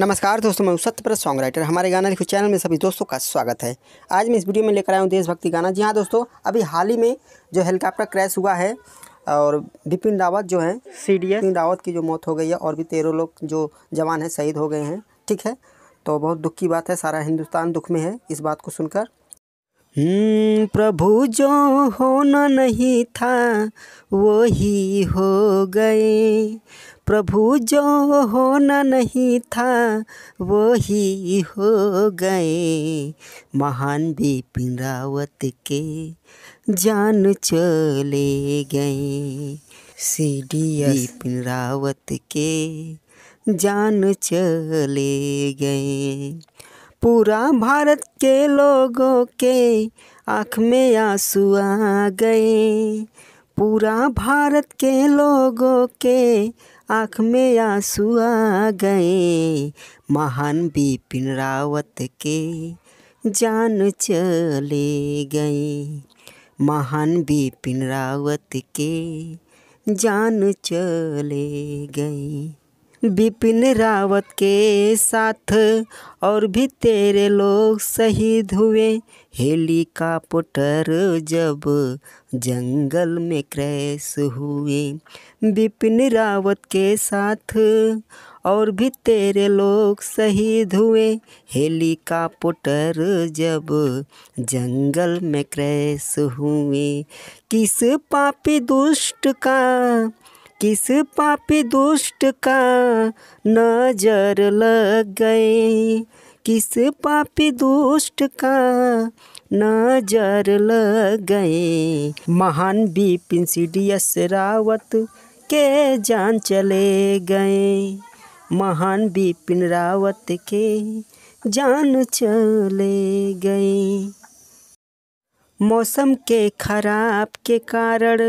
नमस्कार दोस्तों मैं सत्यप्रत सॉन्ग राइटर हमारे गाना लिखो चैनल में सभी दोस्तों का स्वागत है आज मैं इस वीडियो में लेकर आया हूँ देशभक्ति गाना जी हाँ दोस्तों अभी हाल ही में जो हेलीकॉप्टर क्रैश हुआ है और बिपिन रावत जो है सी डी एस रावत की जो मौत हो गई है और भी तेरह लोग जो जवान हैं शहीद हो गए हैं ठीक है तो बहुत दुख की बात है सारा हिंदुस्तान दुख में है इस बात को सुनकर हम्म, प्रभु जो होना नहीं था वो ही हो गए प्रभु जो होना नहीं था वो ही हो गए महान बिपिन रावत के जान चले गए सी डी बिपिन रावत के जान चले गए पूरा भारत के लोगों के आँख में आंसू आ गए पूरा भारत के लोगों के आँख में आंसू आ गए महान बिपिन रावत के जान चले गए महान बिपिन रावत के जान चले गए बिपिन रावत के साथ और भी तेरे लोग शहीद हुए हेलीकॉप्टर जब जंगल में क्रैश हुए बिपिन रावत के साथ और भी तेरे लोग शहीद हुए हेलीकॉप्टर जब जंगल में क्रैश हुए किस पापी दुष्ट का किस पापी दुष्ट का नजर लग गए किस पापी दुष्ट का नजर लग गए महान Bipin C D S Rawat के जान चले गए महान बिपिन रावत के जान चले गए मौसम के खराब के कारण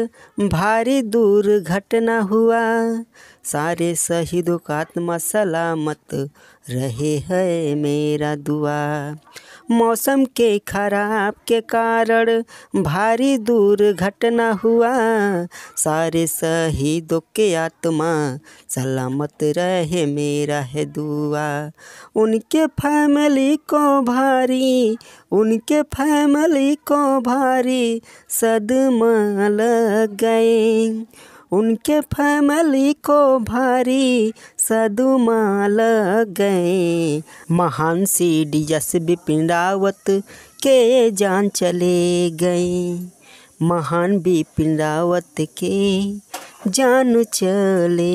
भारी दुर्घटना हुआ सारे शहीदों का आत्मा सलामत रहे है मेरा दुआ मौसम के खराब के कारण भारी दुर्घटना हुआ सारे शहीदों के आत्मा सलामत रहे मेरा है दुआ उनके फैमिली को भारी उनके फैमिली को भारी सदमा लग गए उनके फैमिली को भारी सदुमा लग गए महान C D S Bipin Rawat के जान चले गए महान बिपिन रावत के जान चले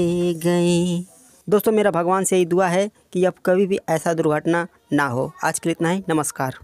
गए दोस्तों मेरा भगवान से ही दुआ है कि अब कभी भी ऐसा दुर्घटना ना हो आज के लिए इतना ही नमस्कार